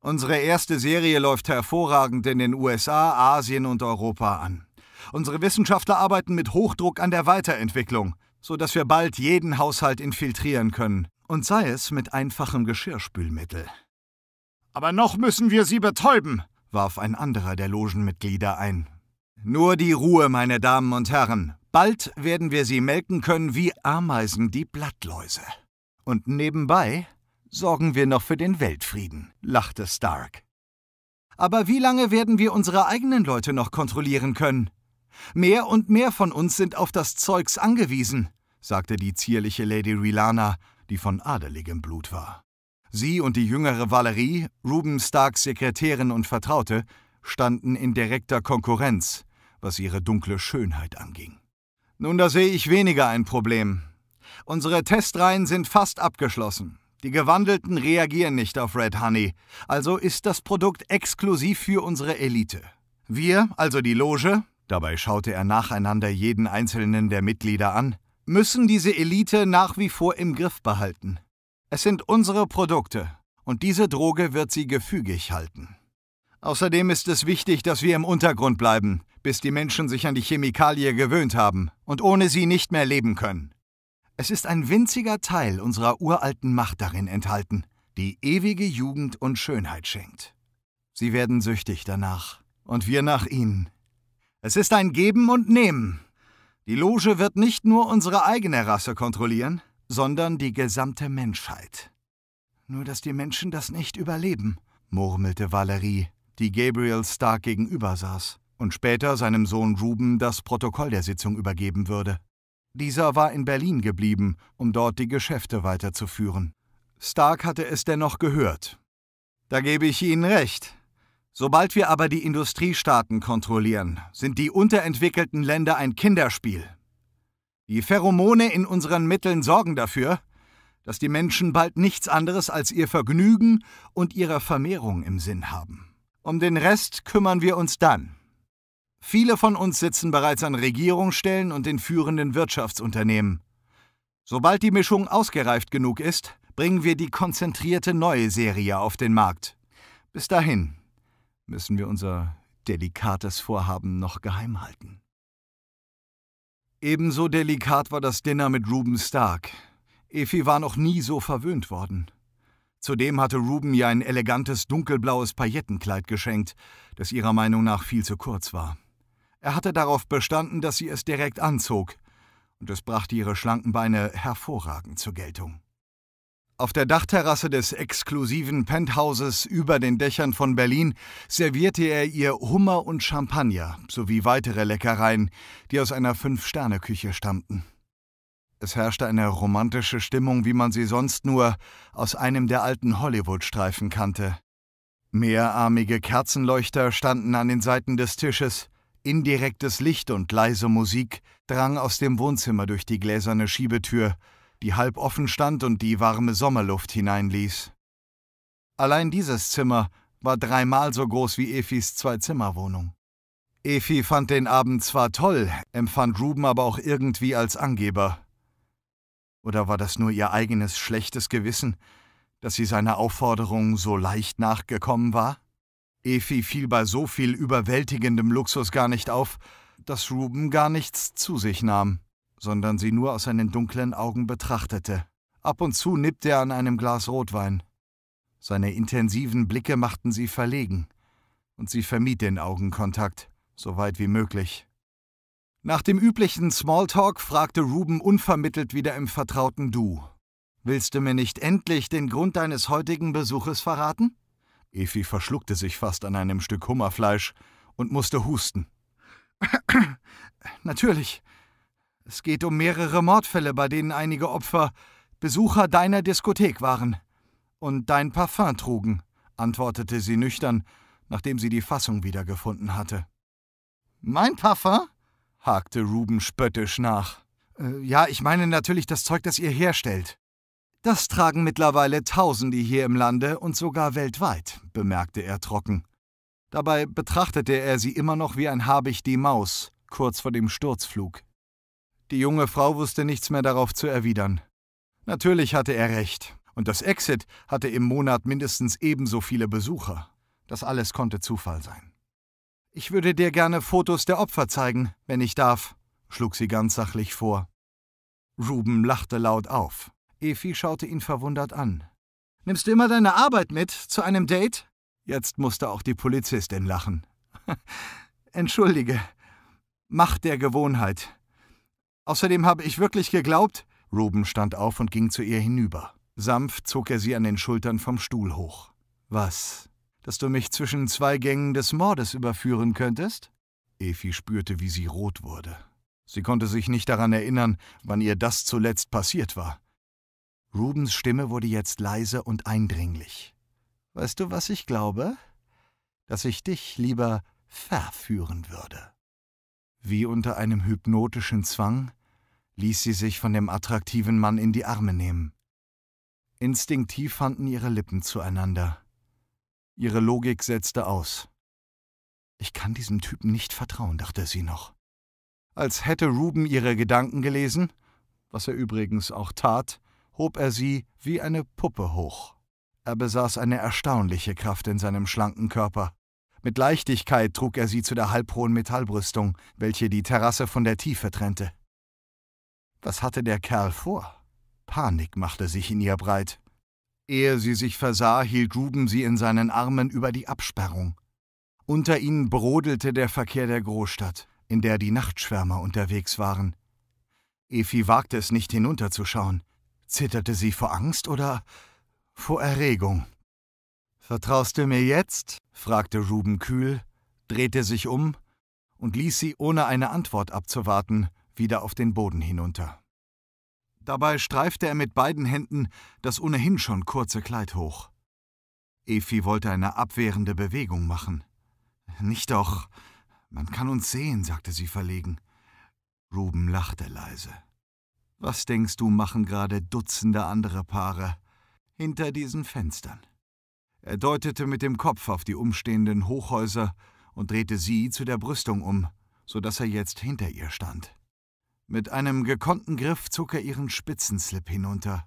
Unsere erste Serie läuft hervorragend in den USA, Asien und Europa an. Unsere Wissenschaftler arbeiten mit Hochdruck an der Weiterentwicklung, sodass wir bald jeden Haushalt infiltrieren können, und sei es mit einfachem Geschirrspülmittel. Aber noch müssen wir sie betäuben, warf ein anderer der Logenmitglieder ein. Nur die Ruhe, meine Damen und Herren, Bald werden wir sie melken können wie Ameisen die Blattläuse. Und nebenbei sorgen wir noch für den Weltfrieden, lachte Stark. Aber wie lange werden wir unsere eigenen Leute noch kontrollieren können? Mehr und mehr von uns sind auf das Zeugs angewiesen, sagte die zierliche Lady Rilana, die von adeligem Blut war. Sie und die jüngere Valerie, Ruben Starks Sekretärin und Vertraute, standen in direkter Konkurrenz, was ihre dunkle Schönheit anging. Nun, da sehe ich weniger ein Problem. Unsere Testreihen sind fast abgeschlossen. Die gewandelten reagieren nicht auf Red Honey, also ist das Produkt exklusiv für unsere Elite. Wir, also die Loge, dabei schaute er nacheinander jeden einzelnen der Mitglieder an, müssen diese Elite nach wie vor im Griff behalten. Es sind unsere Produkte und diese Droge wird sie gefügig halten. Außerdem ist es wichtig, dass wir im Untergrund bleiben, bis die Menschen sich an die Chemikalie gewöhnt haben und ohne sie nicht mehr leben können. Es ist ein winziger Teil unserer uralten Macht darin enthalten, die ewige Jugend und Schönheit schenkt. Sie werden süchtig danach und wir nach ihnen. Es ist ein Geben und Nehmen. Die Loge wird nicht nur unsere eigene Rasse kontrollieren, sondern die gesamte Menschheit. Nur dass die Menschen das nicht überleben, murmelte Valerie, die Gabriel Stark gegenüber saß und später seinem Sohn Ruben das Protokoll der Sitzung übergeben würde. Dieser war in Berlin geblieben, um dort die Geschäfte weiterzuführen. Stark hatte es dennoch gehört. Da gebe ich Ihnen recht. Sobald wir aber die Industriestaaten kontrollieren, sind die unterentwickelten Länder ein Kinderspiel. Die Pheromone in unseren Mitteln sorgen dafür, dass die Menschen bald nichts anderes als ihr Vergnügen und ihre Vermehrung im Sinn haben. Um den Rest kümmern wir uns dann. Viele von uns sitzen bereits an Regierungsstellen und in führenden Wirtschaftsunternehmen. Sobald die Mischung ausgereift genug ist, bringen wir die konzentrierte neue Serie auf den Markt. Bis dahin müssen wir unser delikates Vorhaben noch geheim halten. Ebenso delikat war das Dinner mit Ruben Stark. Effie war noch nie so verwöhnt worden. Zudem hatte Ruben ihr ein elegantes dunkelblaues Paillettenkleid geschenkt, das ihrer Meinung nach viel zu kurz war. Er hatte darauf bestanden, dass sie es direkt anzog, und es brachte ihre schlanken Beine hervorragend zur Geltung. Auf der Dachterrasse des exklusiven Penthouses über den Dächern von Berlin servierte er ihr Hummer und Champagner sowie weitere Leckereien, die aus einer Fünf-Sterne-Küche stammten. Es herrschte eine romantische Stimmung, wie man sie sonst nur aus einem der alten Hollywood-Streifen kannte. Mehrarmige Kerzenleuchter standen an den Seiten des Tisches, Indirektes Licht und leise Musik drang aus dem Wohnzimmer durch die gläserne Schiebetür, die halb offen stand und die warme Sommerluft hineinließ. Allein dieses Zimmer war dreimal so groß wie Efis Zwei-Zimmer-Wohnung. Efi fand den Abend zwar toll, empfand Ruben aber auch irgendwie als Angeber. Oder war das nur ihr eigenes schlechtes Gewissen, dass sie seiner Aufforderung so leicht nachgekommen war? Efi fiel bei so viel überwältigendem Luxus gar nicht auf, dass Ruben gar nichts zu sich nahm, sondern sie nur aus seinen dunklen Augen betrachtete. Ab und zu nippte er an einem Glas Rotwein. Seine intensiven Blicke machten sie verlegen, und sie vermied den Augenkontakt, so weit wie möglich. Nach dem üblichen Smalltalk fragte Ruben unvermittelt wieder im vertrauten Du. Willst du mir nicht endlich den Grund deines heutigen Besuches verraten? Efi verschluckte sich fast an einem Stück Hummerfleisch und musste husten. Natürlich. Es geht um mehrere Mordfälle, bei denen einige Opfer Besucher deiner Diskothek waren und dein Parfum trugen, antwortete sie nüchtern, nachdem sie die Fassung wiedergefunden hatte. Mein Parfum? hakte Ruben spöttisch nach. Äh, ja, ich meine natürlich das Zeug, das ihr herstellt. Das tragen mittlerweile Tausende hier im Lande und sogar weltweit, bemerkte er trocken. Dabei betrachtete er sie immer noch wie ein Habicht die Maus, kurz vor dem Sturzflug. Die junge Frau wusste nichts mehr darauf zu erwidern. Natürlich hatte er recht, und das Exit hatte im Monat mindestens ebenso viele Besucher. Das alles konnte Zufall sein. Ich würde dir gerne Fotos der Opfer zeigen, wenn ich darf, schlug sie ganz sachlich vor. Ruben lachte laut auf. Efi schaute ihn verwundert an. Nimmst du immer deine Arbeit mit zu einem Date? Jetzt musste auch die Polizistin lachen. Entschuldige. Macht der Gewohnheit. Außerdem habe ich wirklich geglaubt. Ruben stand auf und ging zu ihr hinüber. Sanft zog er sie an den Schultern vom Stuhl hoch. Was? Dass du mich zwischen zwei Gängen des Mordes überführen könntest? Efi spürte, wie sie rot wurde. Sie konnte sich nicht daran erinnern, wann ihr das zuletzt passiert war. Rubens Stimme wurde jetzt leise und eindringlich. Weißt du, was ich glaube? Dass ich dich lieber verführen würde. Wie unter einem hypnotischen Zwang ließ sie sich von dem attraktiven Mann in die Arme nehmen. Instinktiv fanden ihre Lippen zueinander. Ihre Logik setzte aus. Ich kann diesem Typen nicht vertrauen, dachte sie noch. Als hätte Ruben ihre Gedanken gelesen, was er übrigens auch tat, hob er sie wie eine Puppe hoch. Er besaß eine erstaunliche Kraft in seinem schlanken Körper. Mit Leichtigkeit trug er sie zu der halbhohen Metallbrüstung, welche die Terrasse von der Tiefe trennte. Was hatte der Kerl vor? Panik machte sich in ihr breit. Ehe sie sich versah, hielt Ruben sie in seinen Armen über die Absperrung. Unter ihnen brodelte der Verkehr der Großstadt, in der die Nachtschwärmer unterwegs waren. Efi wagte es nicht hinunterzuschauen. Zitterte sie vor Angst oder vor Erregung? Vertraust du mir jetzt? fragte Ruben kühl, drehte sich um und ließ sie, ohne eine Antwort abzuwarten, wieder auf den Boden hinunter. Dabei streifte er mit beiden Händen das ohnehin schon kurze Kleid hoch. Efi wollte eine abwehrende Bewegung machen. Nicht doch. Man kann uns sehen, sagte sie verlegen. Ruben lachte leise. Was denkst du, machen gerade Dutzende andere Paare hinter diesen Fenstern? Er deutete mit dem Kopf auf die umstehenden Hochhäuser und drehte sie zu der Brüstung um, so dass er jetzt hinter ihr stand. Mit einem gekonnten Griff zog er ihren Spitzenslip hinunter.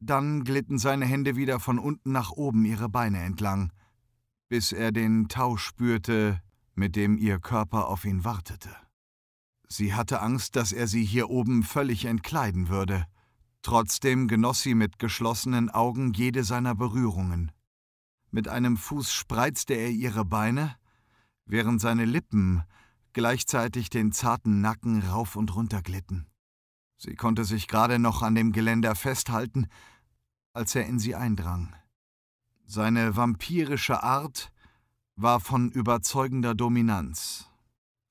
Dann glitten seine Hände wieder von unten nach oben ihre Beine entlang, bis er den Tau spürte, mit dem ihr Körper auf ihn wartete. Sie hatte Angst, dass er sie hier oben völlig entkleiden würde. Trotzdem genoss sie mit geschlossenen Augen jede seiner Berührungen. Mit einem Fuß spreizte er ihre Beine, während seine Lippen gleichzeitig den zarten Nacken rauf und runter glitten. Sie konnte sich gerade noch an dem Geländer festhalten, als er in sie eindrang. Seine vampirische Art war von überzeugender Dominanz,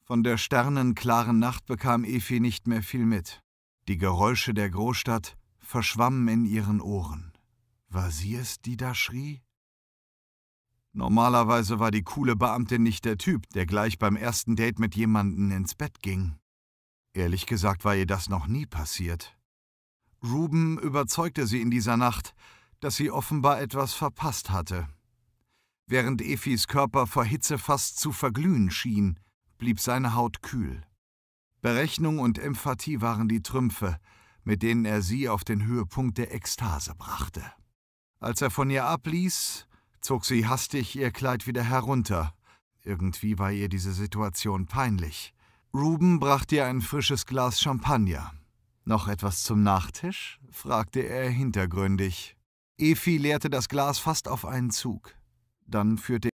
von der sternenklaren Nacht bekam Efi nicht mehr viel mit. Die Geräusche der Großstadt verschwammen in ihren Ohren. War sie es, die da schrie? Normalerweise war die coole Beamtin nicht der Typ, der gleich beim ersten Date mit jemandem ins Bett ging. Ehrlich gesagt war ihr das noch nie passiert. Ruben überzeugte sie in dieser Nacht, dass sie offenbar etwas verpasst hatte. Während Efis Körper vor Hitze fast zu verglühen schien, blieb seine Haut kühl. Berechnung und Empathie waren die Trümpfe, mit denen er sie auf den Höhepunkt der Ekstase brachte. Als er von ihr abließ, zog sie hastig ihr Kleid wieder herunter. Irgendwie war ihr diese Situation peinlich. Ruben brachte ihr ein frisches Glas Champagner. Noch etwas zum Nachtisch? fragte er hintergründig. Efi leerte das Glas fast auf einen Zug. Dann führte